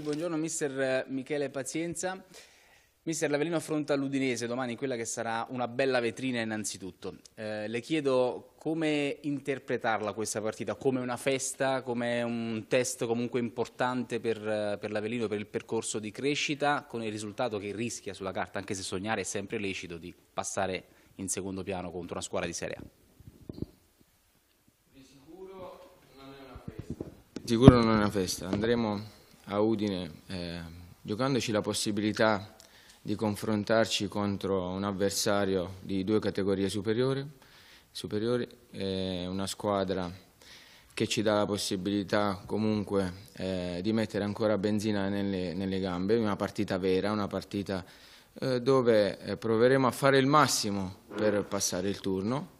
Buongiorno mister eh, Michele Pazienza. Mister, l'Avellino affronta l'Udinese domani in quella che sarà una bella vetrina innanzitutto. Eh, le chiedo come interpretarla questa partita, come una festa, come un test comunque importante per, eh, per l'Avellino, per il percorso di crescita, con il risultato che rischia sulla carta, anche se sognare è sempre lecito, di passare in secondo piano contro una squadra di Serie A. Di sicuro non è una festa. Andremo a Udine, eh, giocandoci la possibilità di confrontarci contro un avversario di due categorie superiori, superiori eh, una squadra che ci dà la possibilità comunque eh, di mettere ancora benzina nelle, nelle, gambe, una partita vera, una partita eh, dove eh, proveremo a fare il massimo per passare il turno,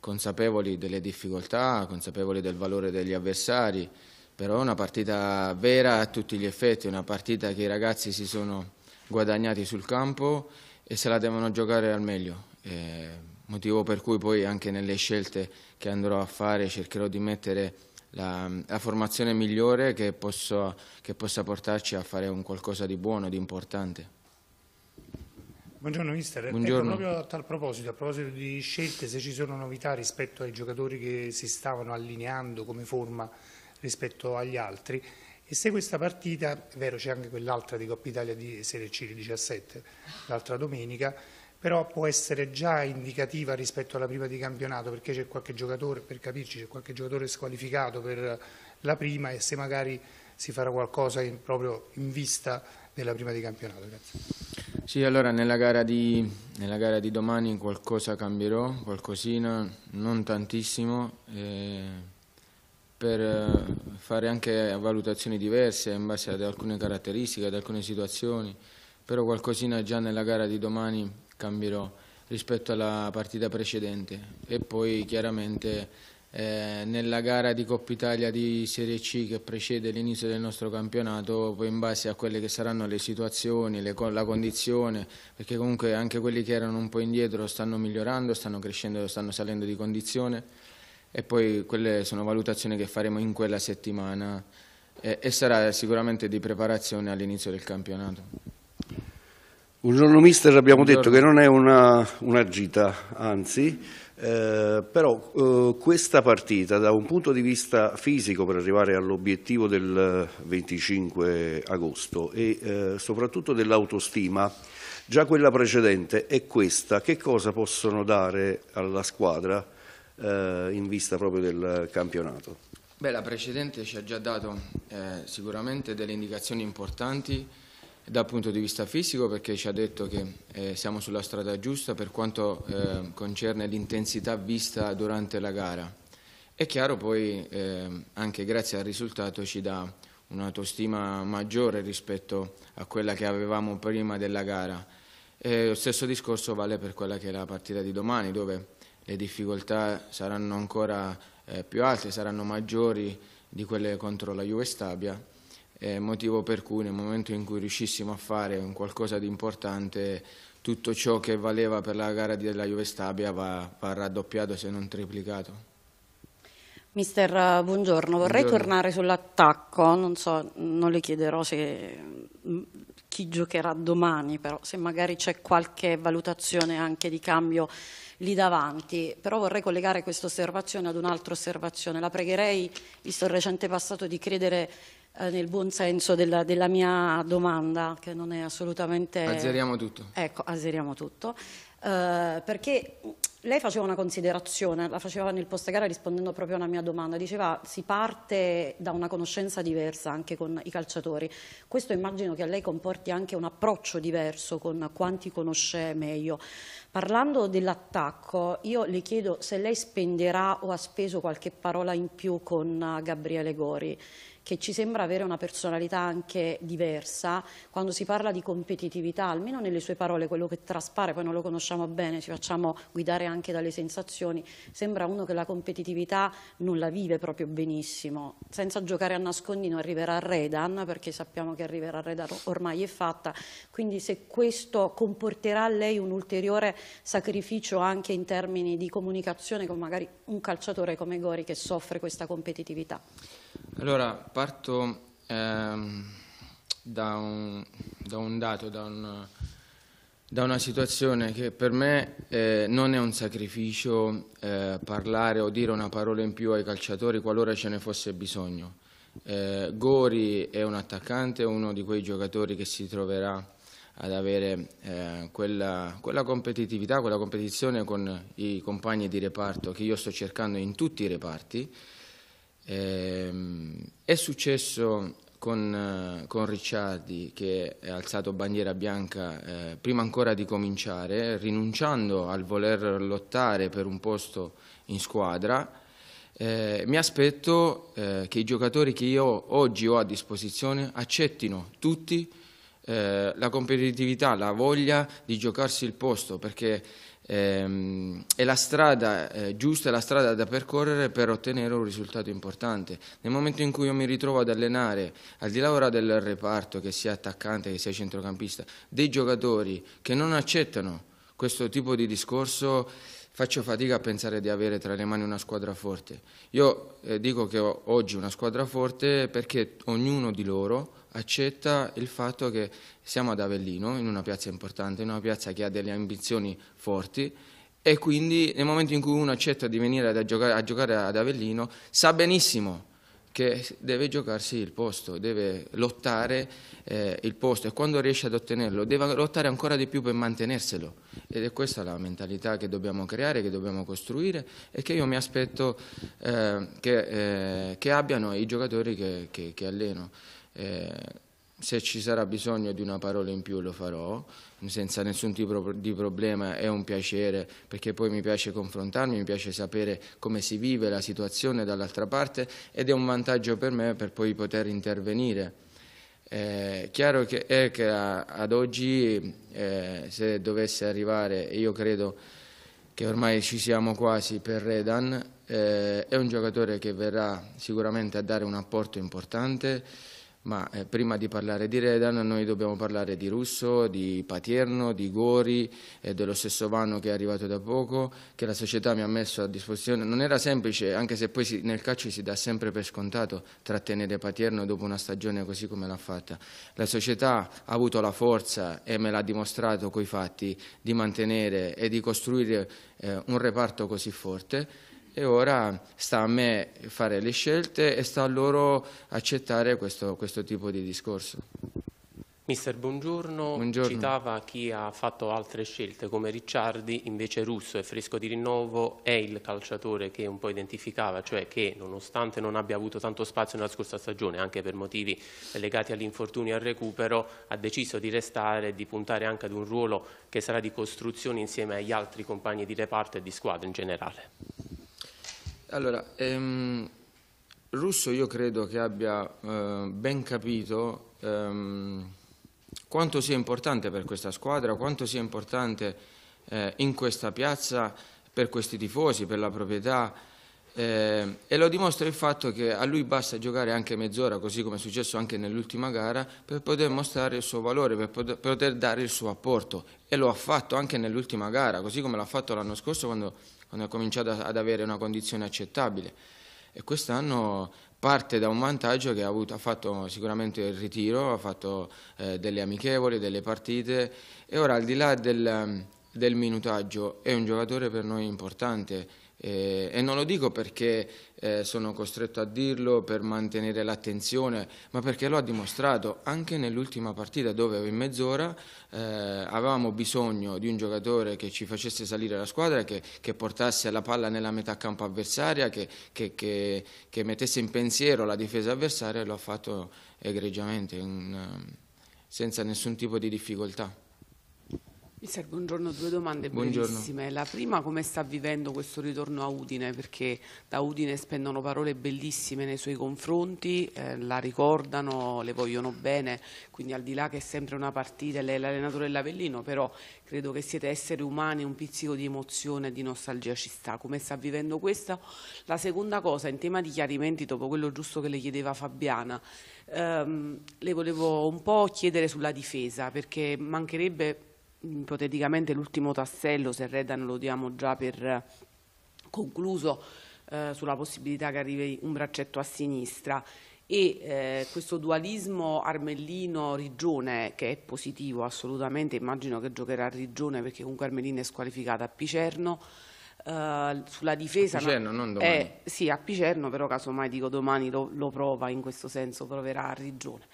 consapevoli delle difficoltà, consapevoli del valore degli avversari, però è una partita vera a tutti gli effetti, una partita che i ragazzi si sono guadagnati sul campo e se la devono giocare al meglio. Eh, motivo per cui poi anche nelle scelte che andrò a fare cercherò di mettere la, la formazione migliore che, posso, che possa portarci a fare un qualcosa di buono, di importante. Buongiorno mister, ecco, Buongiorno. Ecco, proprio a tal proposito, a proposito di scelte, se ci sono novità rispetto ai giocatori che si stavano allineando come forma rispetto agli altri e se questa partita, è vero c'è anche quell'altra di Coppa Italia di Serie C 17, l'altra domenica, però può essere già indicativa rispetto alla prima di campionato perché c'è qualche giocatore, per capirci, c'è qualche giocatore squalificato per la prima e se magari si farà qualcosa in, proprio in vista della prima di campionato. Grazie. Sì, allora nella gara, di, nella gara di domani qualcosa cambierò, qualcosina, non tantissimo. Eh per eh, fare anche valutazioni diverse in base ad alcune caratteristiche, ad alcune situazioni, però qualcosina già nella gara di domani cambierò rispetto alla partita precedente e poi chiaramente eh, nella gara di Coppa Italia di Serie C che precede l'inizio del nostro campionato, poi in base a quelle che saranno le situazioni, le, la condizione, perché comunque anche quelli che erano un po' indietro stanno migliorando, stanno crescendo, stanno salendo di condizione e poi quelle sono valutazioni che faremo in quella settimana e, e sarà sicuramente di preparazione all'inizio del campionato. Buongiorno mister, abbiamo Buongiorno. detto che non è una, una gita, anzi, eh, però eh, questa partita da un punto di vista fisico per arrivare all'obiettivo del 25 agosto e eh, soprattutto dell'autostima, già quella precedente e questa, che cosa possono dare alla squadra eh, in vista proprio del campionato. Beh, la precedente ci ha già dato eh, sicuramente delle indicazioni importanti dal punto di vista fisico perché ci ha detto che eh, siamo sulla strada giusta per quanto eh, concerne l'intensità vista durante la gara. È chiaro poi, eh, anche grazie al risultato, ci dà un'autostima maggiore rispetto a quella che avevamo prima della gara. E eh, lo stesso discorso vale per quella che è la partita di domani, dove le difficoltà saranno ancora eh, più alte, saranno maggiori di quelle contro la Juve Stabia, eh, motivo per cui nel momento in cui riuscissimo a fare un qualcosa di importante tutto ciò che valeva per la gara della Juve Stabia va, va raddoppiato se non triplicato. Mister, eh, buongiorno. Vorrei buongiorno. tornare sull'attacco. Non, so, non le chiederò se chi giocherà domani, però se magari c'è qualche valutazione anche di cambio lì davanti, però vorrei collegare questa osservazione ad un'altra osservazione, la pregherei, visto il recente passato, di credere eh, nel buon senso della, della, mia domanda, che non è assolutamente... Azzeriamo tutto. Ecco, azzeriamo tutto, eh, perché lei faceva una considerazione, la faceva nel post-gara rispondendo proprio alla mia domanda, diceva si parte da una conoscenza diversa anche con i calciatori, questo immagino che a lei comporti anche un approccio diverso con quanti conosce meglio. Parlando dell'attacco, io le chiedo se lei spenderà o ha speso qualche parola in più con Gabriele Gori, che ci sembra avere una personalità anche diversa quando si parla di competitività, almeno nelle sue parole, quello che traspare, poi non lo conosciamo bene, ci facciamo guidare anche anche dalle sensazioni, sembra uno che la competitività non la vive proprio benissimo. Senza giocare a nascondino arriverà a Redan, perché sappiamo che arriverà a Redan ormai è fatta, quindi se questo comporterà a lei un ulteriore sacrificio anche in termini di comunicazione con magari un calciatore come Gori che soffre questa competitività? Allora, parto ehm, da, un, da, un, dato, da un da una situazione che per me eh, non è un sacrificio eh, parlare o dire una parola in più ai calciatori qualora ce ne fosse bisogno. Eh, Gori è un attaccante, uno di quei giocatori che si troverà ad avere eh, quella, quella, competitività, quella competizione con i compagni di reparto che io sto cercando in tutti i reparti. Eh, è successo con, eh, con, Ricciardi che ha alzato bandiera bianca eh, prima ancora di cominciare, rinunciando al voler lottare per un posto in squadra. Eh, mi aspetto eh, che i giocatori che io oggi ho a disposizione accettino tutti eh, la competitività, la voglia di giocarsi il posto, perché Ehm, è la strada eh, giusta, è la strada da percorrere per ottenere un risultato importante. Nel momento in cui io mi ritrovo ad allenare, al di là ora del reparto, che sia attaccante, che sia centrocampista, dei giocatori che non accettano questo tipo di discorso, faccio fatica a pensare di avere tra le mani una squadra forte. Io eh, dico che ho oggi una squadra forte perché ognuno di loro accetta il fatto che siamo ad Avellino, in una piazza importante, in una piazza che ha delle ambizioni forti e quindi nel momento in cui uno accetta di venire a giocare, a giocare ad Avellino sa benissimo che deve giocarsi il posto, deve lottare eh, il posto e quando riesce ad ottenerlo deve lottare ancora di più per mantenerselo ed è questa la mentalità che dobbiamo creare, che dobbiamo costruire e che io mi aspetto eh, che, eh, che, abbiano i giocatori che, che, che alleno. Eh, se ci sarà bisogno di una parola in più lo farò, senza nessun tipo di problema, è un piacere perché poi mi piace confrontarmi, mi piace sapere come si vive la situazione dall'altra parte ed è un vantaggio per me per poi poter intervenire. Eh, chiaro che è che ad oggi eh, se dovesse arrivare, e io credo che ormai ci siamo quasi per Redan, eh, è un giocatore che verrà sicuramente a dare un apporto importante ma eh, prima di parlare di Redan noi dobbiamo parlare di Russo, di Patierno, di Gori e eh, dello stesso Vanno che è arrivato da poco, che la società mi ha messo a disposizione. Non era semplice, anche se poi si, nel calcio si dà sempre per scontato trattenere Patierno dopo una stagione così come l'ha fatta. La società ha avuto la forza e me l'ha dimostrato coi fatti di mantenere e di costruire eh, un reparto così forte e ora sta a me fare le scelte e sta a loro accettare questo, questo tipo di discorso. Mister, buongiorno. buongiorno. Citava chi ha fatto altre scelte come Ricciardi, invece Russo e fresco di rinnovo è il calciatore che un po' identificava, cioè che nonostante non abbia avuto tanto spazio nella scorsa stagione, anche per motivi legati all'infortunio e al recupero, ha deciso di restare e di puntare anche ad un ruolo che sarà di costruzione insieme agli altri compagni di reparto e di squadra in generale. Allora, ehm, Russo io credo che abbia eh, ben capito ehm, quanto sia importante per questa squadra, quanto sia importante eh, in questa piazza per questi tifosi, per la proprietà, eh, e lo dimostra il fatto che a lui basta giocare anche mezz'ora, così come è successo anche nell'ultima gara, per poter mostrare il suo valore, per poter, dare il suo apporto. E lo ha fatto anche nell'ultima gara, così come l'ha fatto l'anno scorso quando, quando ha cominciato ad avere una condizione accettabile. E quest'anno parte da un vantaggio che ha, avuto, ha fatto sicuramente il ritiro, ha fatto eh, delle amichevoli, delle partite e ora al di là del, del minutaggio è un giocatore per noi importante eh, e non lo dico perché eh, sono costretto a dirlo per mantenere l'attenzione, ma perché lo ha dimostrato anche nell'ultima partita dove in mezz'ora eh, avevamo bisogno di un giocatore che ci facesse salire la squadra, che, che portasse la palla nella metà campo avversaria, che, che, che, mettesse in pensiero la difesa avversaria e lo ha fatto egregiamente, in, eh, senza nessun tipo di difficoltà. Mister, buongiorno, due domande buongiorno. La prima, come sta vivendo questo ritorno a Udine? Perché da Udine spendono parole bellissime nei suoi confronti, eh, la ricordano, le vogliono bene, quindi al di là che è sempre una partita, lei è l'allenatore dell'Avellino, però credo che siete esseri umani, un pizzico di emozione e di nostalgia ci sta. Come sta vivendo questa? La seconda cosa, in tema di chiarimenti, dopo quello giusto che le chiedeva Fabiana, ehm, le volevo un po' chiedere sulla difesa, perché mancherebbe ipoteticamente l'ultimo tassello, se Redan lo diamo già per eh, concluso, eh, sulla possibilità che arrivi un braccetto a sinistra e eh, questo dualismo Armellino-Rigione che è positivo assolutamente, immagino che giocherà a Rigione perché comunque Armellino è squalificata a Picerno, eh, sulla difesa... A Picerno, no, non domani. Eh, sì, a Picerno, però casomai dico domani lo, lo prova in questo senso, proverà a Rigione.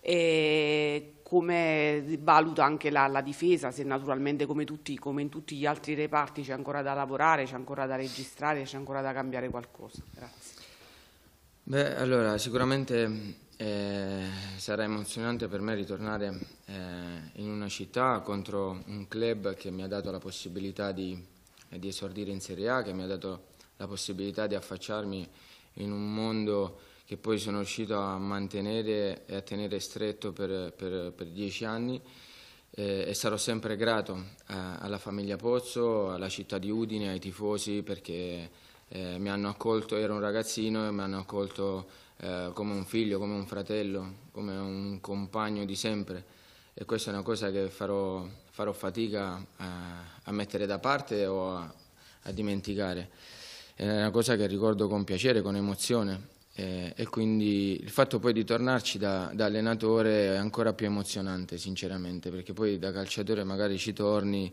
E come valuta anche la, la difesa, se naturalmente come, tutti, come, in tutti gli altri reparti c'è ancora da lavorare, c'è ancora da registrare, c'è ancora da cambiare qualcosa. Grazie. Beh, allora, sicuramente eh, sarà emozionante per me ritornare eh, in una città contro un club che mi ha dato la possibilità di, eh, di esordire in Serie A, che mi ha dato la possibilità di affacciarmi in un mondo che poi sono riuscito a mantenere e a tenere stretto per, per, per dieci anni eh, e sarò sempre grato a, eh, alla famiglia Pozzo, alla città di Udine, ai tifosi perché eh, mi hanno accolto, ero un ragazzino e mi hanno accolto eh, come un figlio, come un fratello, come un compagno di sempre e questa è una cosa che farò, farò fatica a, a, mettere da parte o a, a dimenticare. È una cosa che ricordo con piacere, con emozione eh, e quindi il fatto poi di tornarci da, da, allenatore è ancora più emozionante sinceramente perché poi da calciatore magari ci torni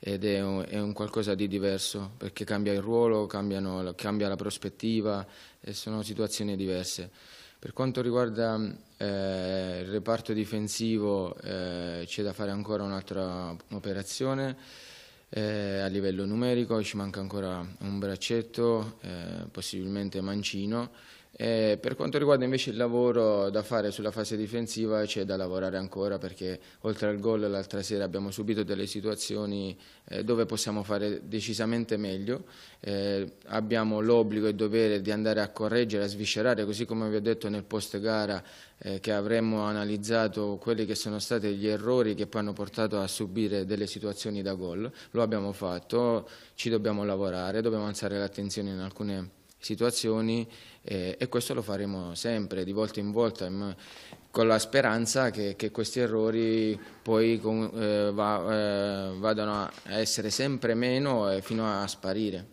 ed è un, è un qualcosa di diverso perché cambia il ruolo, cambiano, cambia la prospettiva e sono situazioni diverse. Per quanto riguarda eh, il reparto difensivo eh, c'è da fare ancora un'altra operazione eh, a livello numerico, ci manca ancora un braccetto, eh, possibilmente mancino e eh, per quanto riguarda invece il lavoro da fare sulla fase difensiva c'è da lavorare ancora perché oltre al gol l'altra sera abbiamo subito delle situazioni eh, dove possiamo fare decisamente meglio, eh, abbiamo l'obbligo e il dovere di andare a correggere, a sviscerare così come vi ho detto nel post gara eh, che avremmo analizzato quelli che sono stati gli errori che poi hanno portato a subire delle situazioni da gol, lo abbiamo fatto, ci dobbiamo lavorare, dobbiamo alzare l'attenzione in alcune situazioni eh, e questo lo faremo sempre, di volta in volta, in, con la speranza che, che questi errori poi con, eh, va, eh, vadano a essere sempre meno fino a sparire.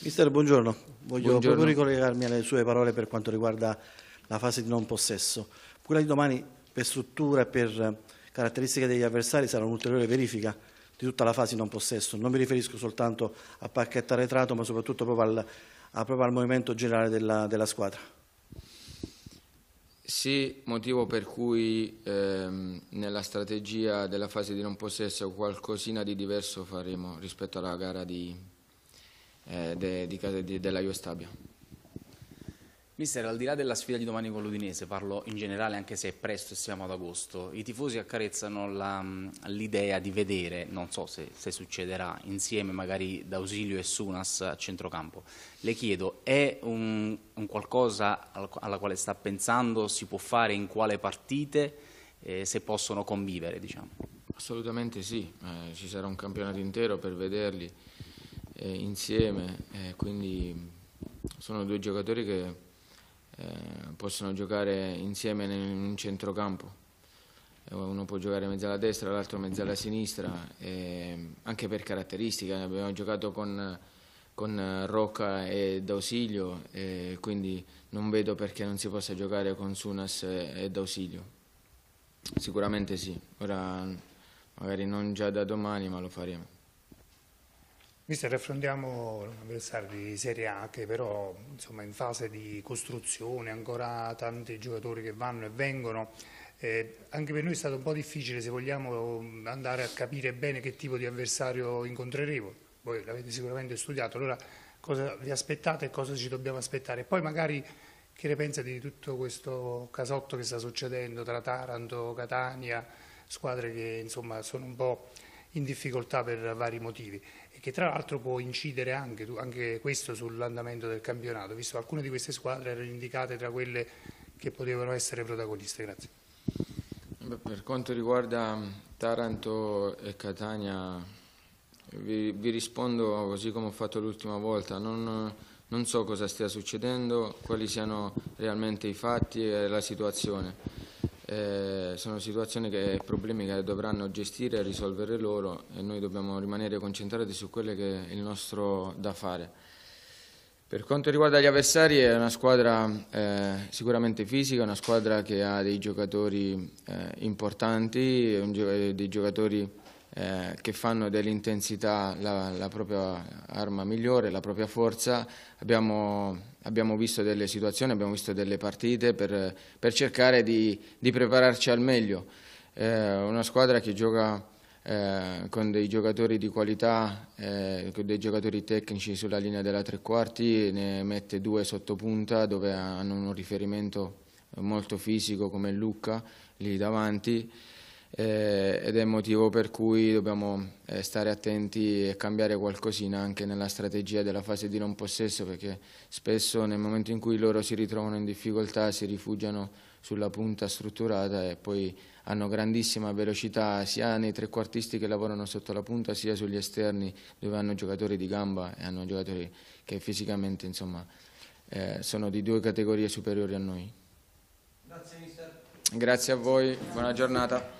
Mister, buongiorno. Voglio buongiorno. proprio ricollegarmi alle sue parole per quanto riguarda la fase di non possesso. Quella di domani per struttura e per caratteristiche degli avversari sarà un'ulteriore verifica di tutta la fase non possesso. Non mi riferisco soltanto a pacchetto arretrato, ma soprattutto proprio al, proprio al movimento generale della, della squadra. Sì, motivo per cui ehm, nella strategia della fase di non possesso qualcosina di diverso faremo rispetto alla gara di, eh, de, di, de, della Juve Stabia. Mister, al di là della sfida di domani con l'Udinese, parlo in generale anche se è presto e siamo ad agosto, i tifosi accarezzano mm, l'idea di vedere, non so se, se succederà, insieme magari D'Ausilio e Sunas a centrocampo. Le chiedo, è un, un qualcosa alla quale sta pensando, si può fare in quale partite, eh, se possono convivere? Diciamo? Assolutamente sì, eh, ci sarà un campionato intero per vederli eh, insieme, eh, quindi mm, sono due giocatori che eh, possono giocare insieme in un centrocampo. Eh, uno può giocare mezzo alla destra, l'altro mezzo alla sinistra, e mm, anche per caratteristica. Abbiamo giocato con, con eh, Rocca e D'Ausilio, e quindi non vedo perché non si possa giocare con Sunas e D'Ausilio. Sicuramente sì, ora magari non già da domani, ma lo faremo. Mister, affrontiamo un avversario di Serie A che però insomma, in fase di costruzione, ancora tanti giocatori che vanno e vengono. Eh, anche per noi è stato un po' difficile se vogliamo andare a capire bene che tipo di avversario incontreremo. Voi l'avete sicuramente studiato, allora cosa vi aspettate e cosa ci dobbiamo aspettare? Poi magari che ne pensa di tutto questo casotto che sta succedendo tra Taranto, Catania, squadre che insomma sono un po' in difficoltà per vari motivi che tra l'altro può incidere anche, anche questo sull'andamento del campionato, visto che alcune di queste squadre erano indicate tra quelle che potevano essere protagoniste. Grazie. Per quanto riguarda mm, Taranto e Catania, vi, vi rispondo così come ho fatto l'ultima volta, non, non so cosa stia succedendo, quali siano realmente i fatti e la situazione eh, sono situazioni e problemi che dovranno gestire e risolvere loro e noi dobbiamo rimanere concentrati su quello che è il nostro da fare. Per quanto riguarda gli avversari è una squadra eh, sicuramente fisica, una squadra che ha dei giocatori eh, importanti, dei giocatori eh, che fanno dell'intensità la, la, propria arma migliore, la propria forza. Abbiamo, abbiamo, visto delle situazioni, abbiamo visto delle partite per, per cercare di, di, prepararci al meglio. Eh, una squadra che gioca eh, con dei giocatori di qualità, eh, con dei giocatori tecnici sulla linea della tre quarti, ne mette due sotto punta dove hanno un riferimento molto fisico come Lucca lì davanti eh, ed è il motivo per cui dobbiamo eh, stare attenti e cambiare qualcosina anche nella strategia della fase di non possesso perché spesso nel momento in cui loro si ritrovano in difficoltà si rifugiano sulla punta strutturata e poi hanno grandissima velocità sia nei trequartisti che lavorano sotto la punta sia sugli esterni dove hanno giocatori di gamba e hanno giocatori che fisicamente insomma, eh, sono di due categorie superiori a noi. Grazie, Grazie a voi, buona giornata.